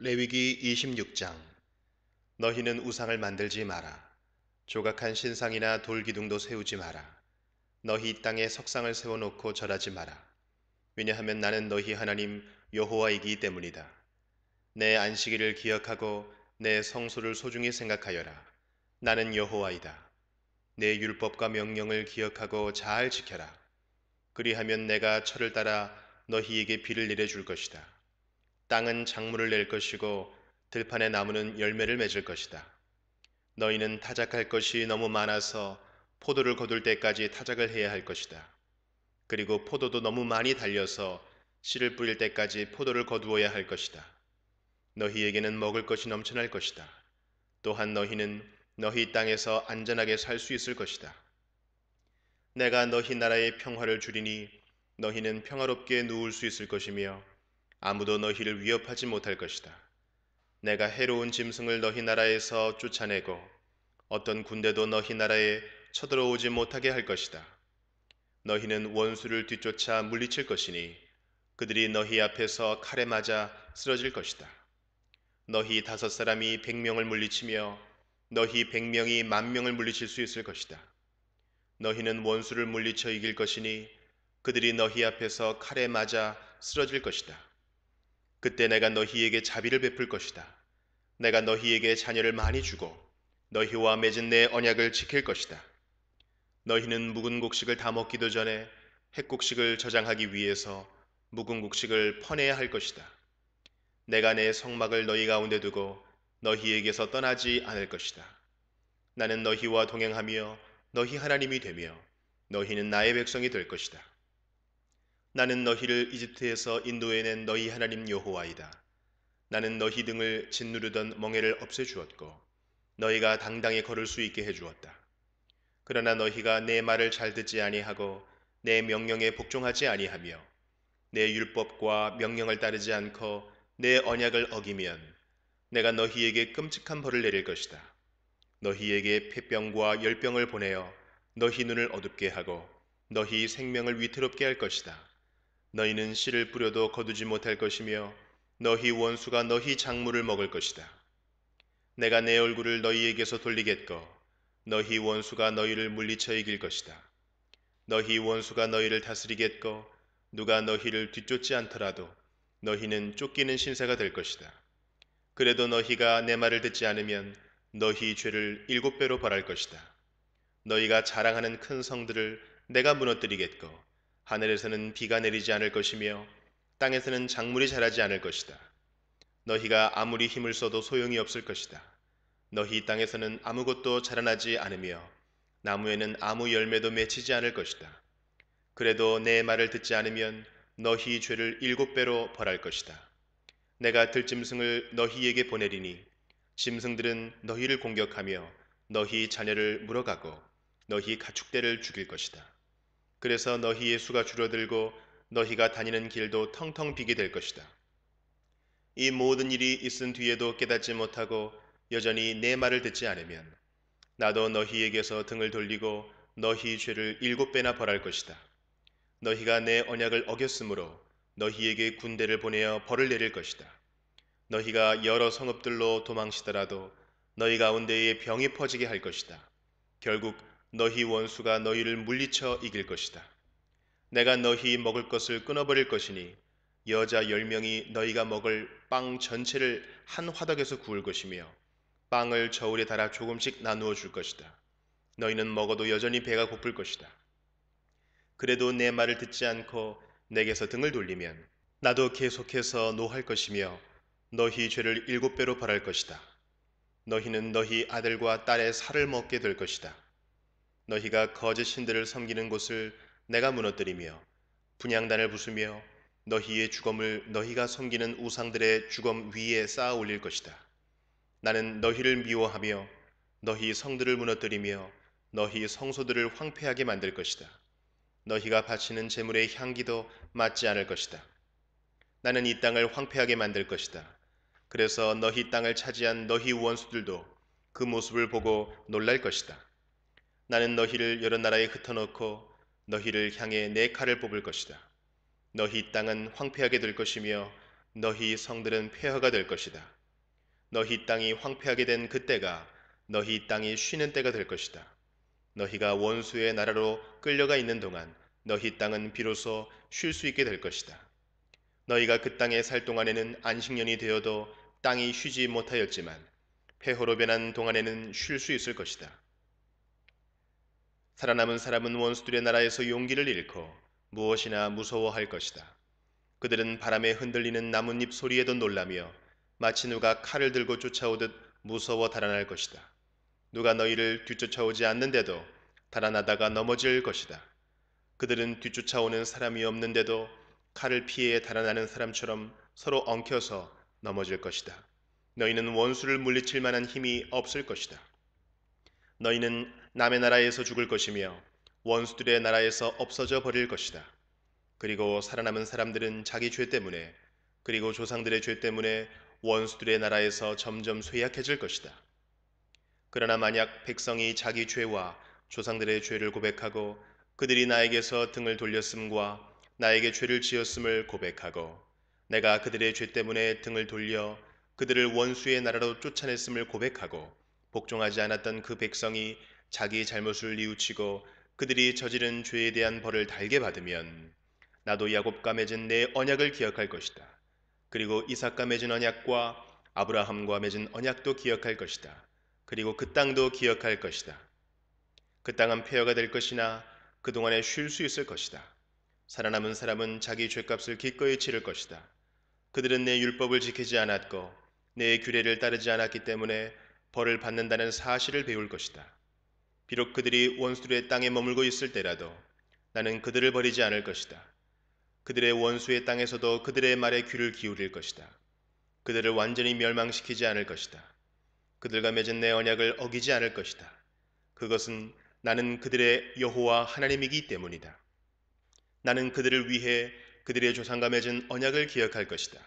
레위기 26장 너희는 우상을 만들지 마라. 조각한 신상이나 돌기둥도 세우지 마라. 너희 땅에 석상을 세워놓고 절하지 마라. 왜냐하면 나는 너희 하나님 여호와이기 때문이다. 내 안식일을 기억하고 내 성소를 소중히 생각하여라. 나는 여호와이다. 내 율법과 명령을 기억하고 잘 지켜라. 그리하면 내가 철을 따라 너희에게 비를 내려줄 것이다. 땅은 작물을 낼 것이고 들판의 나무는 열매를 맺을 것이다. 너희는 타작할 것이 너무 많아서 포도를 거둘 때까지 타작을 해야 할 것이다. 그리고 포도도 너무 많이 달려서 씨를 뿌릴 때까지 포도를 거두어야 할 것이다. 너희에게는 먹을 것이 넘쳐날 것이다. 또한 너희는 너희 땅에서 안전하게 살 수 있을 것이다. 내가 너희 나라의 평화를 줄이니 너희는 평화롭게 누울 수 있을 것이며 아무도 너희를 위협하지 못할 것이다. 내가 해로운 짐승을 너희 나라에서 쫓아내고 어떤 군대도 너희 나라에 쳐들어오지 못하게 할 것이다. 너희는 원수를 뒤쫓아 물리칠 것이니 그들이 너희 앞에서 칼에 맞아 쓰러질 것이다. 너희 다섯 사람이 백명을 물리치며 너희 백명이 만명을 물리칠 수 있을 것이다. 너희는 원수를 물리쳐 이길 것이니 그들이 너희 앞에서 칼에 맞아 쓰러질 것이다. 그때 내가 너희에게 자비를 베풀 것이다. 내가 너희에게 자녀를 많이 주고 너희와 맺은 내 언약을 지킬 것이다. 너희는 묵은 곡식을 다 먹기도 전에 핵곡식을 저장하기 위해서 묵은 곡식을 퍼내야 할 것이다. 내가 내 성막을 너희 가운데 두고 너희에게서 떠나지 않을 것이다. 나는 너희와 동행하며 너희 하나님이 되며 너희는 나의 백성이 될 것이다. 나는 너희를 이집트에서 인도해낸 너희 하나님 여호와이다. 나는 너희 등을 짓누르던 멍에를 없애주었고 너희가 당당히 걸을 수 있게 해주었다. 그러나 너희가 내 말을 잘 듣지 아니하고 내 명령에 복종하지 아니하며 내 율법과 명령을 따르지 않고 내 언약을 어기면 내가 너희에게 끔찍한 벌을 내릴 것이다. 너희에게 폐병과 열병을 보내어 너희 눈을 어둡게 하고 너희 생명을 위태롭게 할 것이다. 너희는 씨를 뿌려도 거두지 못할 것이며 너희 원수가 너희 장물을 먹을 것이다. 내가 내 얼굴을 너희에게서 돌리겠고 너희 원수가 너희를 물리쳐 이길 것이다. 너희 원수가 너희를 다스리겠고 누가 너희를 뒤쫓지 않더라도 너희는 쫓기는 신세가 될 것이다. 그래도 너희가 내 말을 듣지 않으면 너희 죄를 일곱 배로 벌할 것이다. 너희가 자랑하는 큰 성들을 내가 무너뜨리겠고 하늘에서는 비가 내리지 않을 것이며 땅에서는 작물이 자라지 않을 것이다. 너희가 아무리 힘을 써도 소용이 없을 것이다. 너희 땅에서는 아무것도 자라나지 않으며 나무에는 아무 열매도 맺히지 않을 것이다. 그래도 내 말을 듣지 않으면 너희 죄를 일곱 배로 벌할 것이다. 내가 들짐승을 너희에게 보내리니 짐승들은 너희를 공격하며 너희 자녀를 물어가고 너희 가축대를 죽일 것이다. 그래서 너희의 수가 줄어들고 너희가 다니는 길도 텅텅 비게 될 것이다. 이 모든 일이 있은 뒤에도 깨닫지 못하고 여전히 내 말을 듣지 않으면 나도 너희에게서 등을 돌리고 너희 죄를 일곱 배나 벌할 것이다. 너희가 내 언약을 어겼으므로 너희에게 군대를 보내어 벌을 내릴 것이다. 너희가 여러 성읍들로 도망치더라도 너희 가운데에 병이 퍼지게 할 것이다. 결국 너희 원수가 너희를 물리쳐 이길 것이다. 내가 너희 먹을 것을 끊어버릴 것이니 여자 열명이 너희가 먹을 빵 전체를 한 화덕에서 구울 것이며 빵을 저울에 달아 조금씩 나누어 줄 것이다. 너희는 먹어도 여전히 배가 고플 것이다. 그래도 내 말을 듣지 않고 내게서 등을 돌리면 나도 계속해서 노할 것이며 너희 죄를 일곱 배로 벌할 것이다. 너희는 너희 아들과 딸의 살을 먹게 될 것이다. 너희가 거짓 신들을 섬기는 곳을 내가 무너뜨리며 분양단을 부수며 너희의 주검을 너희가 섬기는 우상들의 주검 위에 쌓아 올릴 것이다. 나는 너희를 미워하며 너희 성들을 무너뜨리며 너희 성소들을 황폐하게 만들 것이다. 너희가 바치는 재물의 향기도 맞지 않을 것이다. 나는 이 땅을 황폐하게 만들 것이다. 그래서 너희 땅을 차지한 너희 원수들도 그 모습을 보고 놀랄 것이다. 나는 너희를 여러 나라에 흩어놓고 너희를 향해 내 칼을 뽑을 것이다. 너희 땅은 황폐하게 될 것이며 너희 성들은 폐허가 될 것이다. 너희 땅이 황폐하게 된 그때가 너희 땅이 쉬는 때가 될 것이다. 너희가 원수의 나라로 끌려가 있는 동안 너희 땅은 비로소 쉴 수 있게 될 것이다. 너희가 그 땅에 살 동안에는 안식년이 되어도 땅이 쉬지 못하였지만 폐허로 변한 동안에는 쉴 수 있을 것이다. 살아남은 사람은 원수들의 나라에서 용기를 잃고 무엇이나 무서워할 것이다. 그들은 바람에 흔들리는 나뭇잎 소리에도 놀라며 마치 누가 칼을 들고 쫓아오듯 무서워 달아날 것이다. 누가 너희를 뒤쫓아오지 않는데도 달아나다가 넘어질 것이다. 그들은 뒤쫓아오는 사람이 없는데도 칼을 피해 달아나는 사람처럼 서로 엉켜서 넘어질 것이다. 너희는 원수를 물리칠 만한 힘이 없을 것이다. 너희는 남의 나라에서 죽을 것이며 원수들의 나라에서 없어져 버릴 것이다. 그리고 살아남은 사람들은 자기 죄 때문에 그리고 조상들의 죄 때문에 원수들의 나라에서 점점 쇠약해질 것이다. 그러나 만약 백성이 자기 죄와 조상들의 죄를 고백하고 그들이 나에게서 등을 돌렸음과 나에게 죄를 지었음을 고백하고 내가 그들의 죄 때문에 등을 돌려 그들을 원수의 나라로 쫓아냈음을 고백하고 복종하지 않았던 그 백성이 자기 잘못을 뉘우치고 그들이 저지른 죄에 대한 벌을 달게 받으면 나도 야곱과 맺은 내 언약을 기억할 것이다. 그리고 이삭과 맺은 언약과 아브라함과 맺은 언약도 기억할 것이다. 그리고 그 땅도 기억할 것이다. 그 땅은 폐허가 될 것이나 그동안에 쉴 수 있을 것이다. 살아남은 사람은 자기 죄값을 기꺼이 치를 것이다. 그들은 내 율법을 지키지 않았고 내 규례를 따르지 않았기 때문에 벌을 받는다는 사실을 배울 것이다. 비록 그들이 원수들의 땅에 머물고 있을 때라도 나는 그들을 버리지 않을 것이다. 그들의 원수의 땅에서도 그들의 말에 귀를 기울일 것이다. 그들을 완전히 멸망시키지 않을 것이다. 그들과 맺은 내 언약을 어기지 않을 것이다. 그것은 나는 그들의 여호와 하나님이기 때문이다. 나는 그들을 위해 그들의 조상과 맺은 언약을 기억할 것이다.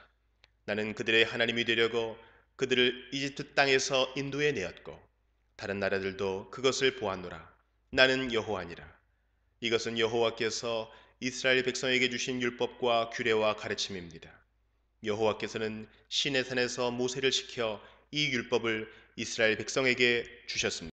나는 그들의 하나님이 되려고 그들을 이집트 땅에서 인도해 내었고 다른 나라들도 그것을 보았노라 나는 여호와니라 이것은 여호와께서 이스라엘 백성에게 주신 율법과 규례와 가르침입니다. 여호와께서는 신내산에서 모세를 시켜 이 율법을 이스라엘 백성에게 주셨습니다.